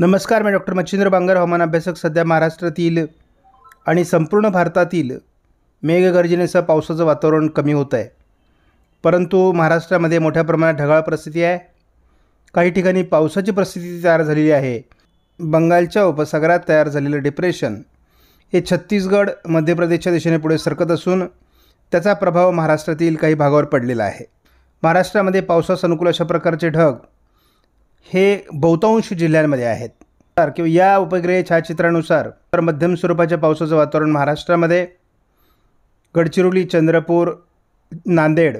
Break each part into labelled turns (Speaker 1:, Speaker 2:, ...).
Speaker 1: नमस्कार मी डॉक्टर मच्छिंद्र बांगर हवामान अभ्यासक सध्या महाराष्ट्रातील आणि संपूर्ण भारतातील मेघगर्जनेसह पावसाचं वातावरण कमी होत आहे परंतु महाराष्ट्रामध्ये मोठ्या प्रमाणात ढगाळ परिस्थिती आहे काही ठिकाणी पावसाची परिस्थिती तयार झालेली आहे बंगालच्या उपसागरात तयार झालेलं डिप्रेशन हे छत्तीसगड मध्य प्रदेशच्या दिशेने पुढे सरकत असून त्याचा प्रभाव महाराष्ट्रातील काही भागावर पडलेला आहे महाराष्ट्रामध्ये पावसास अनुकूल अशा प्रकारचे ढग हे बहुतांश जिल्ह्यांमध्ये आहेत तर किंवा या उपग्रह छायाचित्रानुसार तर मध्यम स्वरूपाच्या पावसाचं वातावरण महाराष्ट्रामध्ये गडचिरोली चंद्रपूर नांदेड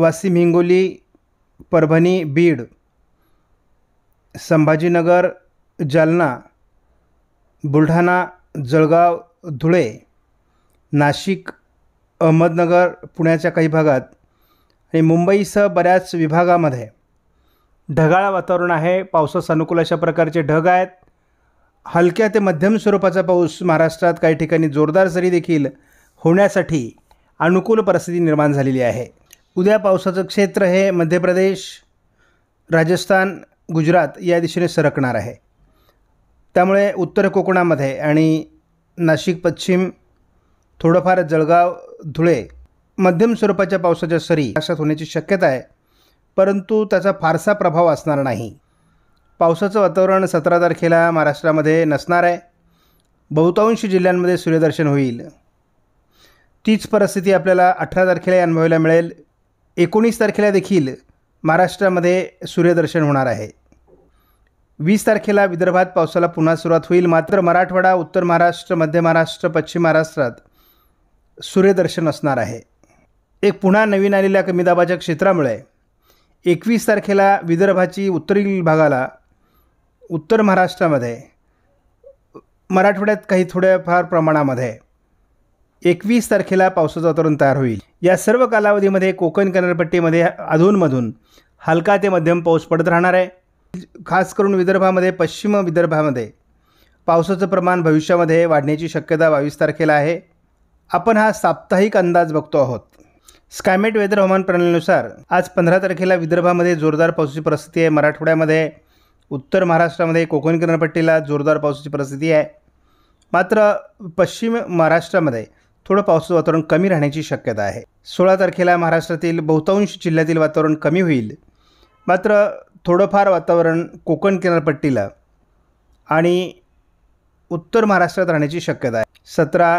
Speaker 1: वाशिम हिंगोली परभणी बीड संभाजीनगर जालना बुलढाणा जळगाव धुळे नाशिक अहमदनगर पुण्याच्या काही भागात आणि मुंबईसह बऱ्याच विभागामध्ये ढगाळ वातावरण आहे पावसास अनुकूल अशा प्रकारचे ढग आहेत हलक्या ते मध्यम स्वरूपाचा पाऊस महाराष्ट्रात काही ठिकाणी जोरदार सरी देखील होण्यासाठी अनुकूल परिस्थिती निर्माण झालेली आहे उद्या पावसाचं क्षेत्र हे मध्य प्रदेश राजस्थान गुजरात या दिशेने सरकणार आहे त्यामुळे उत्तर कोकणामध्ये आणि नाशिक पश्चिम थोडंफार जळगाव धुळे मध्यम स्वरूपाच्या पावसाच्या सरी अशात होण्याची शक्यता आहे परंतु त्याचा फारसा प्रभाव असणार नाही पावसाचं वातावरण सतरा तारखेला महाराष्ट्रामध्ये नसणार आहे बहुतांश जिल्ह्यांमध्ये सूर्यदर्शन होईल तीच परिस्थिती आपल्याला अठरा तारखेला अनुभवायला मिळेल एकोणीस तारखेला देखील महाराष्ट्रामध्ये सूर्यदर्शन होणार आहे वीस तारखेला विदर्भात पावसाला पुन्हा सुरुवात होईल मात्र मराठवाडा उत्तर महाराष्ट्र मध्य महाराष्ट्र पश्चिम महाराष्ट्रात सूर्यदर्शन असणार आहे एक पुन्हा नवीन आलेल्या कमी दाबाच्या क्षेत्रामुळे एकवीस तारखेला विदर्भाची उत्तरील भागाला उत्तर महाराष्ट्रामध्ये मराठवाड्यात काही थोड्याफार प्रमाणामध्ये एकवीस तारखेला पावसाचं वातावरण तयार होईल या सर्व कालावधीमध्ये कोकण किनारपट्टीमध्ये अधूनमधून हलका ते मध्यम पाऊस पडत राहणार आहे खास करून विदर्भामध्ये पश्चिम विदर्भामध्ये पावसाचं प्रमाण भविष्यामध्ये वाढण्याची शक्यता बावीस तारखेला आहे आपण हा साप्ताहिक अंदाज बघतो आहोत स्कायमेट वेदर हवामान प्रणालीनुसार आज पंधरा तारखेला विदर्भामध्ये जोरदार पावसाची परिस्थिती आहे मराठवाड्यामध्ये उत्तर महाराष्ट्रामध्ये कोकण किनारपट्टीला जोरदार पावसाची परिस्थिती आहे मात्र पश्चिम महाराष्ट्रामध्ये थोडं पावसाचं वातावरण कमी राहण्याची शक्यता आहे सोळा तारखेला महाराष्ट्रातील बहुतांश जिल्ह्यातील वातावरण कमी होईल मात्र थोडंफार वातावरण कोकण किनारपट्टीला आणि उत्तर महाराष्ट्रात राहण्याची शक्यता आहे सतरा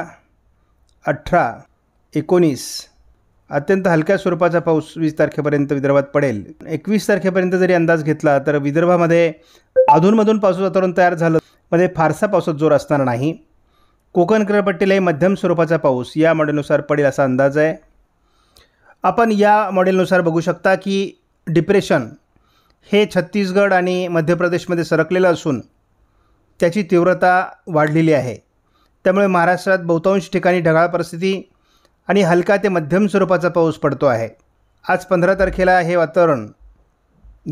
Speaker 1: अठरा एकोणीस अत्यंत हलक्या स्वरूपाचा पाऊस वीस तारखेपर्यंत विदर्भात पडेल एकवीस तारखेपर्यंत जरी अंदाज घेतला तर विदर्भामध्ये अधूनमधून पाऊस वातावरण तयार झालं मध्ये फारसा पावसात जोर असणार नाही कोकण किनारपट्टीलाही मध्यम स्वरूपाचा पाऊस या मॉडेलनुसार पडेल असा अंदाज आहे आपण या मॉडेलनुसार बघू शकता की डिप्रेशन हे छत्तीसगड आणि मध्य प्रदेशमध्ये सरकलेलं असून त्याची तीव्रता वाढलेली आहे त्यामुळे महाराष्ट्रात बहुतांश ठिकाणी ढगाळ परिस्थिती आणि हलका ते मध्यम स्वरूपाचा पाऊस पडतो आहे आज पंधरा तारखेला हे वातावरण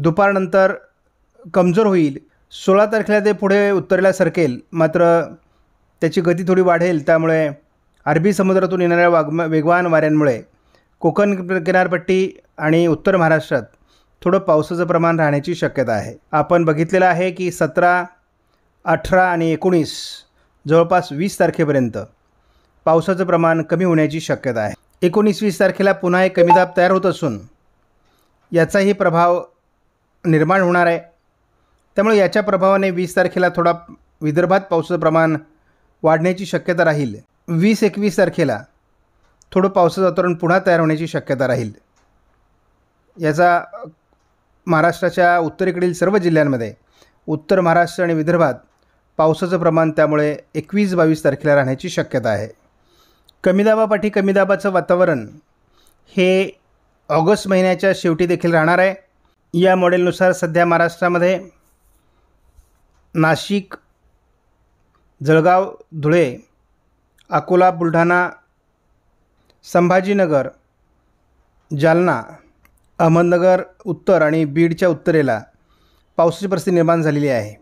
Speaker 1: दुपारनंतर कमजोर होईल सोळा तारखेला ते पुढे उत्तरेला सरकेल मात्र त्याची गती थोडी वाढेल त्यामुळे अरबी समुद्रातून येणाऱ्या वागम वेगवान वाऱ्यांमुळे कोकण किनारपट्टी आणि उत्तर महाराष्ट्रात थोडं पावसाचं प्रमाण राहण्याची शक्यता आहे आपण बघितलेलं आहे की सतरा अठरा आणि एकोणीस जवळपास वीस तारखेपर्यंत पावसाचं प्रमाण कमी होण्याची शक्यता आहे एकोणीस वीस तारखेला पुन्हा एक कमी दाब तयार होत असून याचाही प्रभाव निर्माण होणार आहे त्यामुळे याच्या प्रभावाने वीस तारखेला थोडा विदर्भात पावसाचं प्रमाण वाढण्याची शक्यता राहील वीस एकवीस तारखेला थोडं पावसाचं वातावरण पुन्हा तयार होण्याची शक्यता राहील याचा महाराष्ट्राच्या उत्तरेकडील सर्व जिल्ह्यांमध्ये उत्तर महाराष्ट्र आणि विदर्भात पावसाचं प्रमाण त्यामुळे एकवीस बावीस तारखेला राहण्याची शक्यता आहे कमी दाबापाठी कमी दाबाचं वातावरण हे ऑगस्ट महिन्याच्या शेवटी देखील राहणार आहे या मॉडेलनुसार सध्या महाराष्ट्रामध्ये नाशिक जळगाव धुळे अकोला बुलढाणा संभाजीनगर जालना अहमदनगर उत्तर आणि बीडच्या उत्तरेला पावसाची परिस्थिती निर्माण झालेली आहे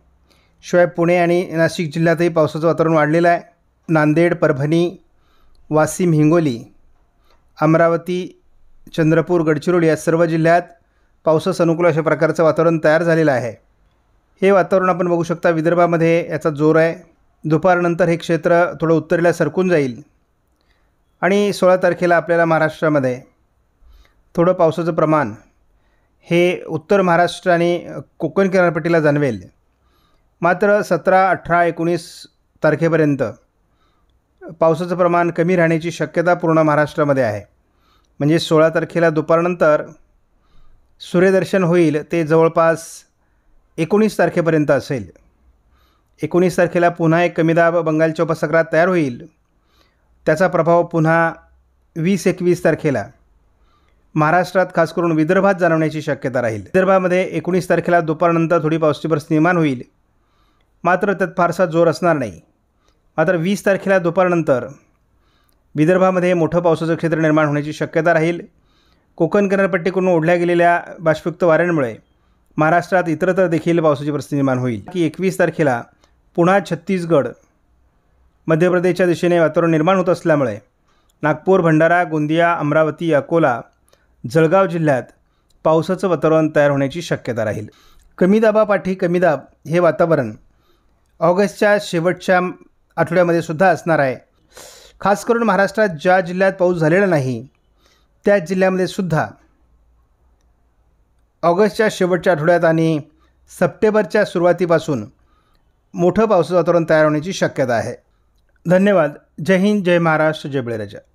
Speaker 1: शिवाय पुणे आणि नाशिक जिल्ह्यातही पावसाचं वातावरण वाढलेलं आहे नांदेड परभणी वाशिम हिंगोली अमरावती चंद्रपूर गडचिरोली या सर्व जिल्ह्यात पावसास अनुकूल अशा प्रकारचं वातावरण तयार झालेलं आहे हे वातावरण आपण बघू शकता विदर्भामध्ये याचा जोर आहे दुपारनंतर हे क्षेत्र थोडं उत्तरेला सरकून जाईल आणि सोळा तारखेला आपल्याला महाराष्ट्रामध्ये थोडं पावसाचं प्रमाण हे उत्तर महाराष्ट्र आणि कोकण किनारपट्टीला जाणवेल मात्र सतरा अठरा एकोणीस तारखेपर्यंत पावसाचं प्रमाण कमी राहण्याची शक्यता पूर्ण महाराष्ट्रामध्ये आहे म्हणजे सोळा तारखेला दुपारनंतर सूर्यदर्शन होईल ते जवळपास एकोणीस तारखेपर्यंत असेल एकोणीस तारखेला पुन्हा एक कमीदाब बंगालच्या उपसागरात तयार होईल त्याचा प्रभाव पुन्हा वीस एकवीस तारखेला महाराष्ट्रात खास करून विदर्भात जाणवण्याची शक्यता राहील विदर्भामध्ये एकोणीस तारखेला दुपारनंतर थोडी पावसाची परिस्थिती निर्माण होईल मात्र त्यात फारसा जोर असणार नाही मात्र वीस तारखेला दुपारनंतर विदर्भामध्ये मोठं पावसाचं क्षेत्र निर्माण होण्याची शक्यता राहील कोकण किनारपट्टीकडून ओढल्या गेलेल्या बाष्पयुक्त वाऱ्यांमुळे महाराष्ट्रात इतरत्र देखील पावसाची परिस्थिती निर्माण होईल की एकवीस तारखेला पुन्हा छत्तीसगड मध्य प्रदेशच्या दिशेने वातावरण निर्माण होत असल्यामुळे नागपूर भंडारा गोंदिया अमरावती अकोला जळगाव जिल्ह्यात पावसाचं वातावरण तयार होण्याची शक्यता राहील कमी दाबापाठी कमी दाब हे वातावरण ऑगस्टच्या शेवटच्या आठवड्यामध्ये सुद्धा असणार आहे खास करून महाराष्ट्रात ज्या जिल्ह्यात पाऊस झालेला नाही त्या जिल्ह्यामध्ये सुद्धा ऑगस्टच्या शेवटच्या आठवड्यात आणि सप्टेंबरच्या सुरुवातीपासून मोठं पावसाचं वातावरण तयार होण्याची शक्यता आहे धन्यवाद जय हिंद जय महाराष्ट्र जय बळीराजा